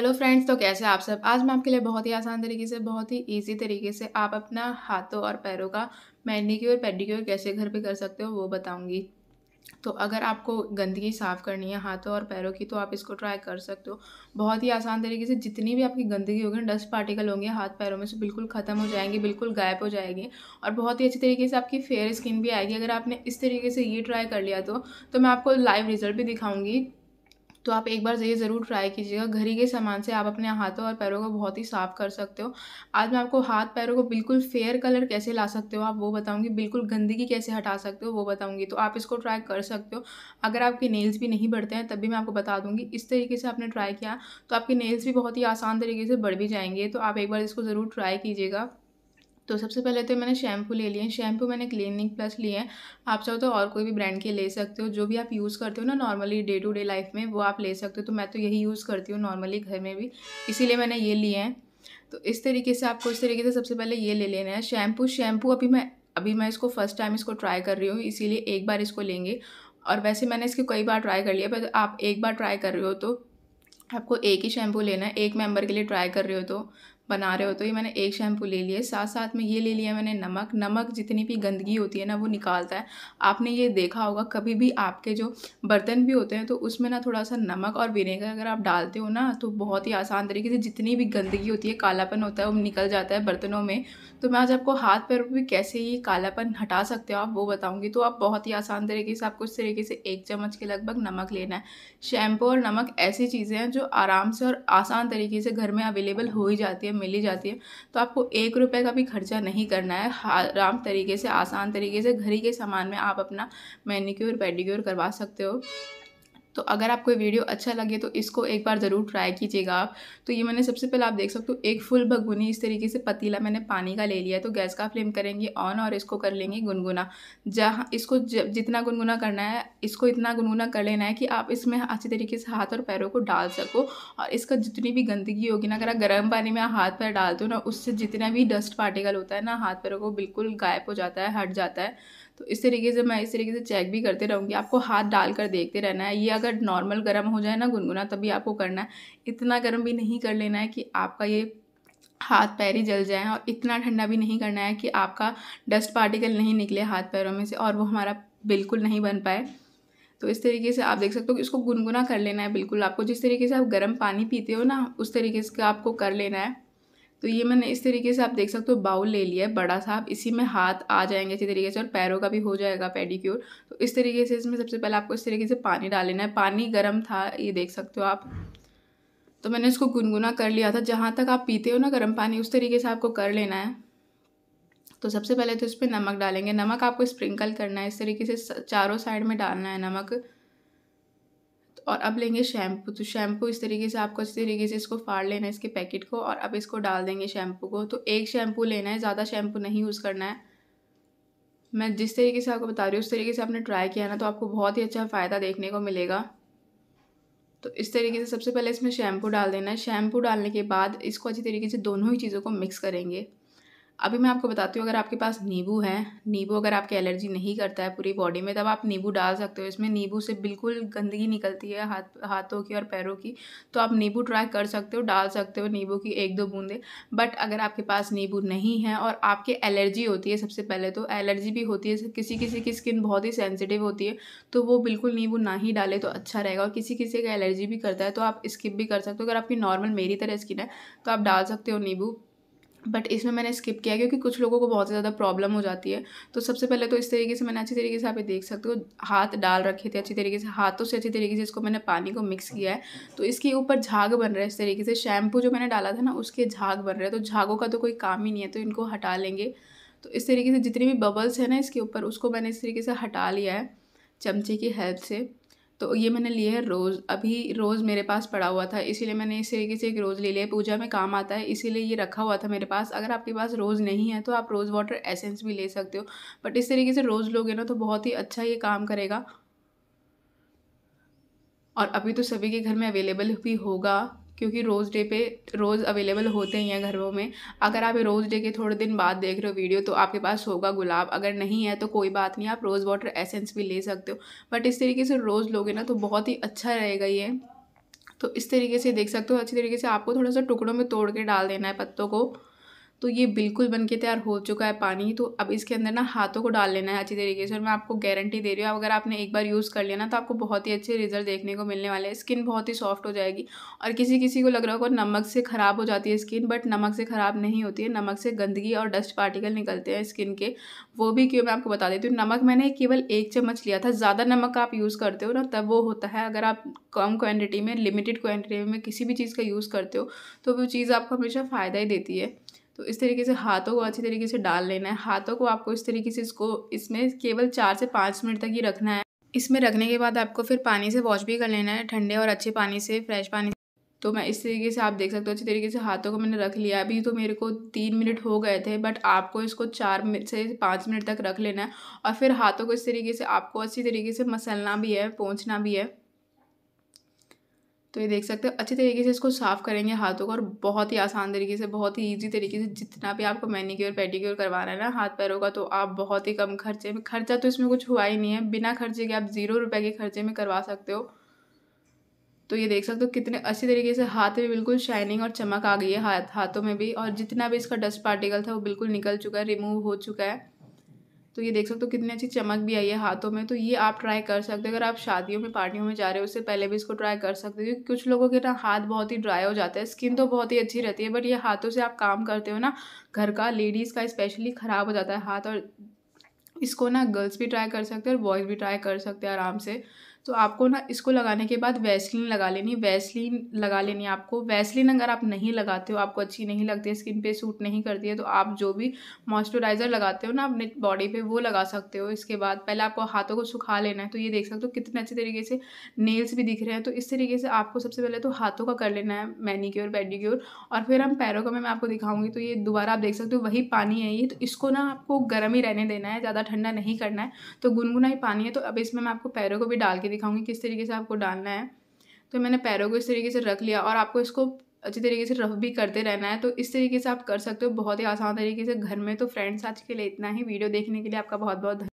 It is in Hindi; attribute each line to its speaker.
Speaker 1: हेलो फ्रेंड्स तो कैसे आप सब आज मैं आपके लिए बहुत ही आसान तरीके से बहुत ही इजी तरीके से आप अपना हाथों और पैरों का मैनिक्योर पेडिक्योर कैसे घर पे कर सकते हो वो बताऊंगी तो अगर आपको गंदगी साफ़ करनी है हाथों और पैरों की तो आप इसको ट्राई कर सकते हो बहुत ही आसान तरीके से जितनी भी आपकी गंदगी होगी ना डस्ट पार्टिकल होंगे हाथ पैरों में से बिल्कुल ख़त्म हो जाएंगे बिल्कुल गायब हो जाएगी और बहुत ही अच्छी तरीके से आपकी फेयर स्किन भी आएगी अगर आपने इस तरीके से ये ट्राई कर लिया तो, तो मैं आपको लाइव रिज़ल्ट भी दिखाऊँगी तो आप एक बार ये ज़रूर ट्राई कीजिएगा घर ही के सामान से आप अपने हाथों और पैरों को बहुत ही साफ़ कर सकते हो आज मैं आपको हाथ पैरों को बिल्कुल फेयर कलर कैसे ला सकते हो आप वो बताऊँगी बिल्कुल गंदगी कैसे हटा सकते हो वो बताऊँगी तो आप इसको ट्राई कर सकते हो अगर आपके नेल्स भी नहीं बढ़ते हैं तब भी मैं आपको बता दूँगी इस तरीके से आपने ट्राई किया तो आपके नेल्स भी बहुत ही आसान तरीके से बढ़ भी जाएंगे तो आप एक बार इसको ज़रूर ट्राई कीजिएगा तो सबसे पहले तो मैंने शैम्पू ले लिए हैं शैम्पू मैंने क्लिनिक प्लस लिए हैं आप चाहो तो और कोई भी ब्रांड के ले सकते हो जो भी आप यूज़ करते हो ना normally day to day life में वो आप ले सकते हो तो मैं तो यही यूज़ करती हूँ नॉर्मली घर में भी इसीलिए मैंने ये लिए हैं तो इस तरीके से आपको इस तरीके से सबसे पहले ये ले लेना है शैम्पू शैम्पू अभी मैं अभी मैं इसको फर्स्ट टाइम इसको ट्राई कर रही हूँ इसीलिए एक बार इसको लेंगे और वैसे मैंने इसके कई बार ट्राई कर लिया पर आप एक बार ट्राई कर रहे हो तो आपको एक ही शैम्पू लेना है एक मेंबर के लिए ट्राई कर रहे हो तो बना रहे हो तो ये मैंने एक शैम्पू ले लिया साथ साथ में ये ले लिया मैंने नमक नमक जितनी भी गंदगी होती है ना वो निकालता है आपने ये देखा होगा कभी भी आपके जो बर्तन भी होते हैं तो उसमें ना थोड़ा सा नमक और विनेगर अगर आप डालते हो ना तो बहुत ही आसान तरीके से जितनी भी गंदगी होती है कालापन होता है वो निकल जाता है बर्तनों में तो मैं आज आपको हाथ पैर भी कैसे ही कालापन हटा सकते हो आप वो बताऊँगी तो आप बहुत ही आसान तरीके से आपको इस तरीके से एक चम्मच के लगभग नमक लेना है शैम्पू और नमक ऐसी चीज़ें हैं जो आराम से और आसान तरीके से घर में अवेलेबल हो ही जाती है मिल ही जाती है तो आपको एक रुपये का भी खर्चा नहीं करना है आराम तरीके से आसान तरीके से घर ही के सामान में आप अपना मैनिक्योर पेडिक्योर करवा सकते हो तो अगर आपको ये वीडियो अच्छा लगे तो इसको एक बार ज़रूर ट्राई कीजिएगा आप तो ये मैंने सबसे पहले आप देख सकते हो एक फुल भगुनी इस तरीके से पतीला मैंने पानी का ले लिया तो गैस का फ्लेम करेंगे ऑन और इसको कर लेंगे गुनगुना जहाँ इसको जितना गुनगुना करना है इसको इतना गुनगुना कर लेना है कि आप इसमें अच्छी तरीके से हाथ और पैरों को डाल सको और इसका जितनी भी गंदगी होगी ना अगर आप गर्म पानी में हाथ पैर डालते हो ना उससे जितना भी डस्ट पार्टिकल होता है ना हाथ पैरों को बिल्कुल गायब हो जाता है हट जाता है तो इस तरीके से मैं इस तरीके से चेक भी करते रहूँगी आपको हाथ डाल कर देखते रहना है ये अगर नॉर्मल गर्म हो जाए ना गुनगुना तभी आपको करना है इतना गर्म भी नहीं कर लेना है कि आपका ये हाथ पैर ही जल जाए और इतना ठंडा भी नहीं करना है कि आपका डस्ट पार्टिकल नहीं निकले हाथ पैरों में से और वो हमारा बिल्कुल नहीं बन पाए तो इस तरीके से आप देख सकते हो कि इसको गुनगुना कर लेना है बिल्कुल आपको जिस तरीके से आप गर्म पानी पीते हो ना उस तरीके से आपको कर लेना है तो ये मैंने इस तरीके से आप देख सकते हो बाउल ले लिया है बड़ा सा आप इसी में हाथ आ जाएंगे इसी तरीके से और पैरों का भी हो जाएगा पेडिक्योर तो इस तरीके से इसमें सबसे पहले आपको इस तरीके से पानी डाल लेना है पानी गर्म था ये देख सकते हो आप तो मैंने इसको गुनगुना कर लिया था जहाँ तक आप पीते हो ना गर्म पानी उस तरीके से आपको कर लेना है तो सबसे पहले तो इस पर नमक डालेंगे नमक आपको स्प्रिंकल करना है इस तरीके से चारों साइड में डालना है नमक और अब लेंगे शैम्पू तो शैम्पू इस तरीके से आपको अच्छी तरीके से इसको फाड़ लेना है इसके पैकेट को और अब इसको डाल देंगे शैम्पू को तो एक शैम्पू लेना है ज़्यादा शैम्पू नहीं यूज़ करना है मैं जिस तरीके से आपको बता रही हूँ उस तरीके से आपने ट्राई किया ना तो आपको बहुत ही अच्छा फ़ायदा देखने को मिलेगा तो इस तरीके से सबसे पहले इसमें शैम्पू डाल देना है शैम्पू डालने के बाद इसको अच्छी तरीके से दोनों ही चीज़ों को मिक्स करेंगे अभी मैं आपको बताती हूँ अगर आपके पास नींबू है नींबू अगर आपके एलर्जी नहीं करता है पूरी बॉडी में तब आप नींबू डाल सकते हो इसमें नींबू से बिल्कुल गंदगी निकलती है हाथ हाथों की और पैरों की तो आप नींबू ट्राई कर सकते हो डाल सकते हो नींबू की एक दो बूंदे बट अगर आपके पास नींबू नहीं है और आपके एलर्जी होती है सबसे पहले तो एलर्जी भी होती है किसी किसी की स्किन बहुत ही सेंसिटिव होती है तो वो बिल्कुल नींबू ना ही डाले तो अच्छा रहेगा और किसी किसी का एलर्जी भी करता है तो आप स्किप भी कर सकते हो अगर आपकी नॉर्मल मेरी तरह स्किन है तो आप डाल सकते हो नींबू बट इसमें मैंने स्किप किया क्योंकि कुछ लोगों को बहुत ज़्यादा प्रॉब्लम हो जाती है तो सबसे पहले तो इस तरीके से मैंने अच्छी तरीके से आप देख सकते हो हाथ डाल रखे थे अच्छी तरीके से हाथों से अच्छी तरीके से इसको मैंने पानी को मिक्स किया है तो इसके ऊपर झाग बन रहा है इस तरीके से शैम्पू जो मैंने डाला था ना उसके झाग बन रहे हैं तो झागों का तो कोई काम ही नहीं है तो इनको हटा लेंगे तो इस तरीके से जितनी भी बबल्स हैं ना इसके ऊपर उसको मैंने इस तरीके से हटा लिया है चमचे की हेल्प से तो ये मैंने लिए है रोज़ अभी रोज़ मेरे पास पड़ा हुआ था इसीलिए मैंने इस तरीके से एक रोज़ ले लिया पूजा में काम आता है इसीलिए ये रखा हुआ था मेरे पास अगर आपके पास रोज़ नहीं है तो आप रोज़ वाटर एसेंस भी ले सकते हो बट इस तरीके से रोज़ लोगे ना तो बहुत ही अच्छा ये काम करेगा और अभी तो सभी के घर में अवेलेबल भी होगा क्योंकि रोज़ डे पे रोज़ अवेलेबल होते ही हैं घरों में अगर आप रोज़ डे के थोड़े दिन बाद देख रहे हो वीडियो तो आपके पास होगा गुलाब अगर नहीं है तो कोई बात नहीं आप रोज़ वाटर एसेंस भी ले सकते हो बट इस तरीके से रोज़ लोगे ना तो बहुत ही अच्छा रहेगा ये तो इस तरीके से देख सकते हो अच्छी तरीके से आपको थोड़ा सा टुकड़ों में तोड़ के डाल देना है पत्तों को तो ये बिल्कुल बन के तैयार हो चुका है पानी तो अब इसके अंदर ना हाथों को डाल लेना है अच्छी तरीके से और मैं आपको गारंटी दे रही हूँ अगर आपने एक बार यूज़ कर लिया ना तो आपको बहुत ही अच्छे रिजल्ट देखने को मिलने वाले हैं स्किन बहुत ही सॉफ्ट हो जाएगी और किसी किसी को लग रहा होगा नमक से ख़राब हो जाती है स्किन बट नमक से ख़राब नहीं होती है नमक से गंदगी और डस्ट पार्टिकल निकलते हैं स्किन के वो भी क्यों मैं आपको बता देती हूँ नमक मैंने केवल एक चम्मच लिया था ज़्यादा नमक आप यूज़ करते हो ना तब वो होता है अगर आप कम क्वान्टिटी में लिमिटेड क्वान्टिटी में किसी भी चीज़ का यूज़ करते हो तो वो चीज़ आपको हमेशा फ़ायदा ही देती है तो इस तरीके से हाथों को अच्छी तरीके से डाल लेना है हाथों को आपको इस तरीके से इसको इसमें केवल चार से पाँच मिनट तक ही रखना है इसमें रखने के बाद आपको फिर पानी से वॉश भी कर लेना है ठंडे और अच्छे पानी से फ्रेश पानी तो मैं इस तरीके से आप देख सकते हो अच्छी तरीके से हाथों को मैंने रख लिया अभी तो मेरे को तीन मिनट हो गए थे बट आपको इसको चार मिनट से पाँच मिनट तक रख लेना है और फिर हाथों को इस तरीके से आपको अच्छी तरीके से मसलना भी है पहुँचना भी है तो ये देख सकते हो अच्छी तरीके से इसको साफ़ करेंगे हाथों को और बहुत ही आसान तरीके से बहुत ही ईजी तरीके से जितना भी आपको मैनीक्योर पेडिक्योर करवाना है ना हाथ पैरों का तो आप बहुत ही कम खर्चे में खर्चा तो इसमें कुछ हुआ ही नहीं है बिना खर्चे के आप ज़ीरो रुपये के खर्चे में करवा सकते हो तो ये देख सकते हो कितने अच्छी तरीके से हाथ में बिल्कुल शाइनिंग और चमक आ गई है हाथ हाथों में भी और जितना भी इसका डस्ट पार्टिकल था वो बिल्कुल निकल चुका है रिमूव हो चुका है तो ये देख सकते हो कितनी अच्छी चमक भी आई है हाथों में तो ये आप ट्राई कर सकते हो अगर आप शादियों में पार्टियों में जा रहे हो उससे पहले भी इसको ट्राई कर सकते हो क्योंकि कुछ लोगों के ना हाथ बहुत ही ड्राई हो जाता है स्किन तो बहुत ही अच्छी रहती है बट ये हाथों से आप काम करते हो ना घर का लेडीज़ का स्पेशली ख़राब हो जाता है हाथ और इसको ना गर्ल्स भी ट्राई कर सकते हैं और बॉयज़ भी ट्राई कर सकते हैं आराम से तो आपको ना इसको लगाने के बाद वैसलिन लगा लेनी वैसलिन लगा लेनी आपको वैसलिन अगर आप नहीं लगाते हो आपको अच्छी नहीं लगती स्किन पे सूट नहीं करती है तो आप जो भी मॉइस्चराइज़र लगाते हो ना अपने बॉडी पे वो लगा सकते हो इसके बाद पहले आपको हाथों को सुखा लेना है तो ये देख सकते हो कितने अच्छे तरीके से नेल्स भी दिख रहे हैं तो इस तरीके से आपको सबसे पहले तो हाथों का कर लेना है मैनिक्योर पेडिक्योर और फिर हम पैरों का मैं आपको दिखाऊंगी तो ये दोबारा आप देख सकते हो वही पानी है ये तो इसको ना आपको गर्म ही रहने देना है ज़्यादा ठंडा नहीं करना है तो गुनगुना ही पानी है तो अब इसमें मैं आपको पैरों को भी डाल के दिखाऊंगी किस तरीके से आपको डालना है तो मैंने पैरों को इस तरीके से रख लिया और आपको इसको अच्छी तरीके से रफ भी करते रहना है तो इस तरीके से आप कर सकते हो बहुत ही आसान तरीके से घर में तो फ्रेंड्स आज के लिए इतना ही वीडियो देखने के लिए आपका बहुत बहुत